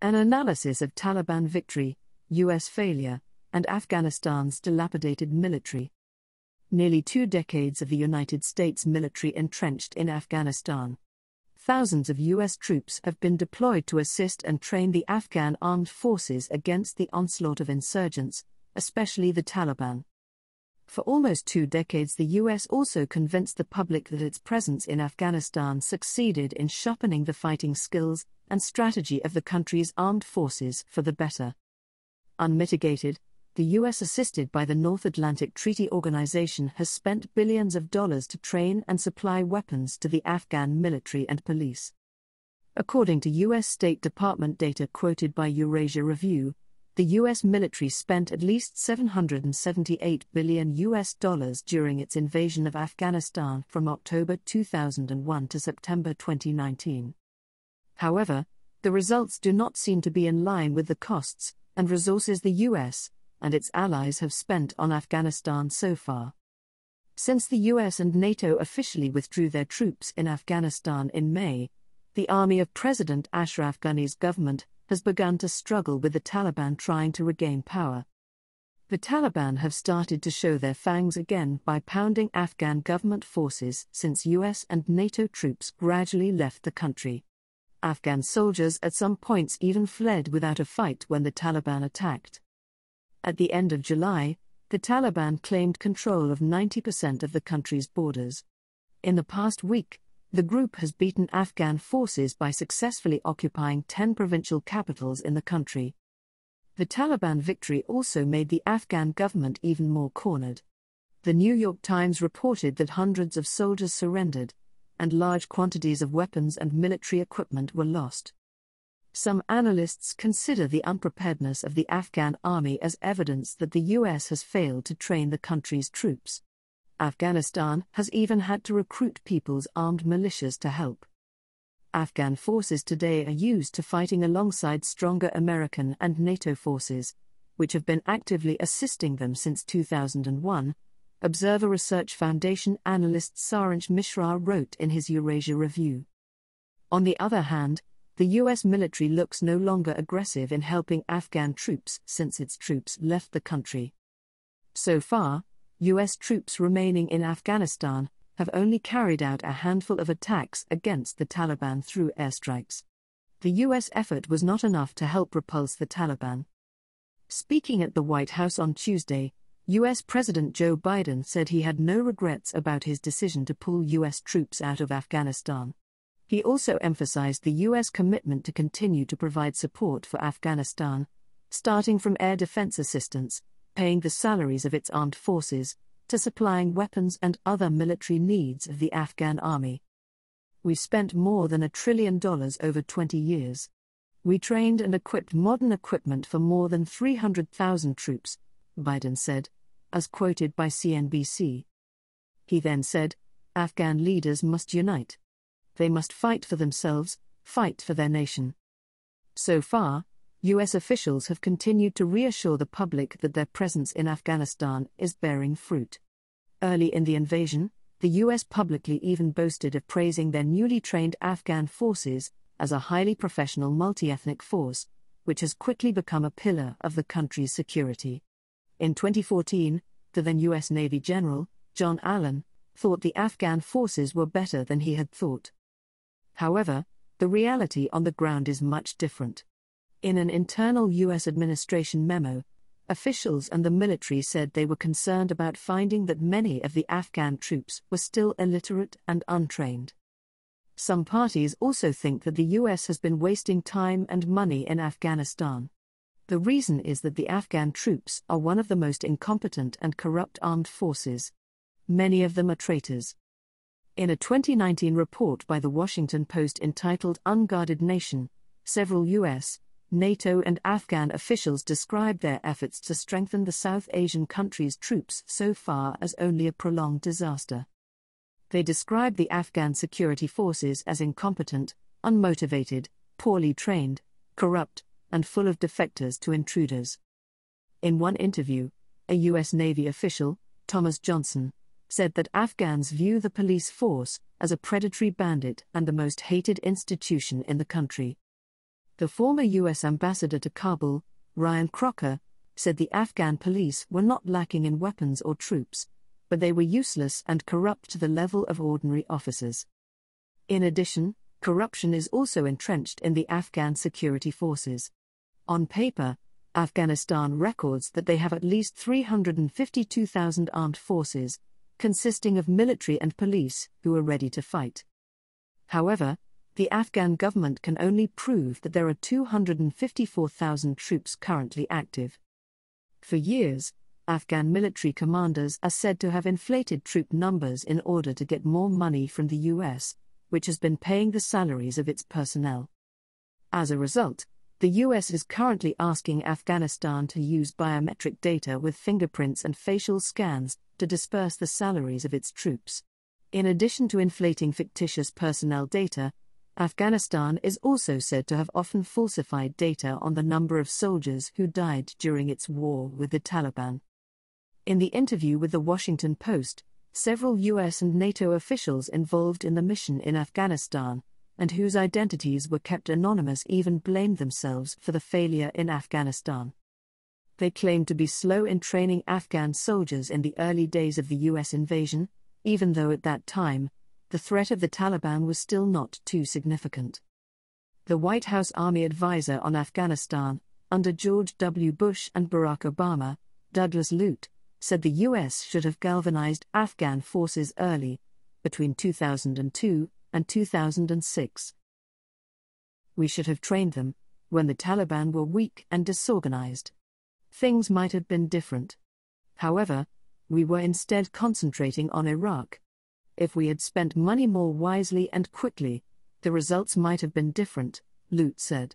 An analysis of Taliban victory, US failure, and Afghanistan's dilapidated military. Nearly two decades of the United States military entrenched in Afghanistan. Thousands of US troops have been deployed to assist and train the Afghan armed forces against the onslaught of insurgents, especially the Taliban. For almost two decades, the US also convinced the public that its presence in Afghanistan succeeded in sharpening the fighting skills and strategy of the country's armed forces for the better. Unmitigated, the US, assisted by the North Atlantic Treaty Organization, has spent billions of dollars to train and supply weapons to the Afghan military and police. According to US State Department data quoted by Eurasia Review, the US military spent at least 778 billion US dollars during its invasion of Afghanistan from October 2001 to September 2019. However, the results do not seem to be in line with the costs and resources the US and its allies have spent on Afghanistan so far. Since the US and NATO officially withdrew their troops in Afghanistan in May, the army of President Ashraf Ghani's government has begun to struggle with the Taliban trying to regain power. The Taliban have started to show their fangs again by pounding Afghan government forces since US and NATO troops gradually left the country. Afghan soldiers at some points even fled without a fight when the Taliban attacked. At the end of July, the Taliban claimed control of 90% of the country's borders. In the past week, the group has beaten Afghan forces by successfully occupying 10 provincial capitals in the country. The Taliban victory also made the Afghan government even more cornered. The New York Times reported that hundreds of soldiers surrendered, and large quantities of weapons and military equipment were lost. Some analysts consider the unpreparedness of the Afghan army as evidence that the US has failed to train the country's troops. Afghanistan has even had to recruit people's armed militias to help. Afghan forces today are used to fighting alongside stronger American and NATO forces, which have been actively assisting them since 2001, Observer Research Foundation analyst Saranj Mishra wrote in his Eurasia Review. On the other hand, the US military looks no longer aggressive in helping Afghan troops since its troops left the country. So far, US troops remaining in Afghanistan have only carried out a handful of attacks against the Taliban through airstrikes. The US effort was not enough to help repulse the Taliban. Speaking at the White House on Tuesday, U.S. President Joe Biden said he had no regrets about his decision to pull U.S. troops out of Afghanistan. He also emphasized the U.S. commitment to continue to provide support for Afghanistan, starting from air defense assistance, paying the salaries of its armed forces, to supplying weapons and other military needs of the Afghan army. we spent more than a trillion dollars over 20 years. We trained and equipped modern equipment for more than 300,000 troops, Biden said, as quoted by CNBC. He then said Afghan leaders must unite. They must fight for themselves, fight for their nation. So far, US officials have continued to reassure the public that their presence in Afghanistan is bearing fruit. Early in the invasion, the US publicly even boasted of praising their newly trained Afghan forces as a highly professional multi ethnic force, which has quickly become a pillar of the country's security. In 2014, the then U.S. Navy General, John Allen, thought the Afghan forces were better than he had thought. However, the reality on the ground is much different. In an internal U.S. administration memo, officials and the military said they were concerned about finding that many of the Afghan troops were still illiterate and untrained. Some parties also think that the U.S. has been wasting time and money in Afghanistan. The reason is that the Afghan troops are one of the most incompetent and corrupt armed forces. Many of them are traitors. In a 2019 report by The Washington Post entitled Unguarded Nation, several U.S., NATO, and Afghan officials described their efforts to strengthen the South Asian country's troops so far as only a prolonged disaster. They described the Afghan security forces as incompetent, unmotivated, poorly trained, corrupt, and full of defectors to intruders. In one interview, a U.S. Navy official, Thomas Johnson, said that Afghans view the police force as a predatory bandit and the most hated institution in the country. The former U.S. ambassador to Kabul, Ryan Crocker, said the Afghan police were not lacking in weapons or troops, but they were useless and corrupt to the level of ordinary officers. In addition, corruption is also entrenched in the Afghan security forces. On paper, Afghanistan records that they have at least 352,000 armed forces, consisting of military and police, who are ready to fight. However, the Afghan government can only prove that there are 254,000 troops currently active. For years, Afghan military commanders are said to have inflated troop numbers in order to get more money from the US, which has been paying the salaries of its personnel. As a result, the US is currently asking Afghanistan to use biometric data with fingerprints and facial scans to disperse the salaries of its troops. In addition to inflating fictitious personnel data, Afghanistan is also said to have often falsified data on the number of soldiers who died during its war with the Taliban. In the interview with the Washington Post, several US and NATO officials involved in the mission in Afghanistan and whose identities were kept anonymous, even blamed themselves for the failure in Afghanistan. They claimed to be slow in training Afghan soldiers in the early days of the US invasion, even though at that time, the threat of the Taliban was still not too significant. The White House Army advisor on Afghanistan, under George W. Bush and Barack Obama, Douglas Lute, said the U.S. should have galvanized Afghan forces early, between 2002 and 2006. We should have trained them when the Taliban were weak and disorganized. Things might have been different. However, we were instead concentrating on Iraq. If we had spent money more wisely and quickly, the results might have been different, Lute said.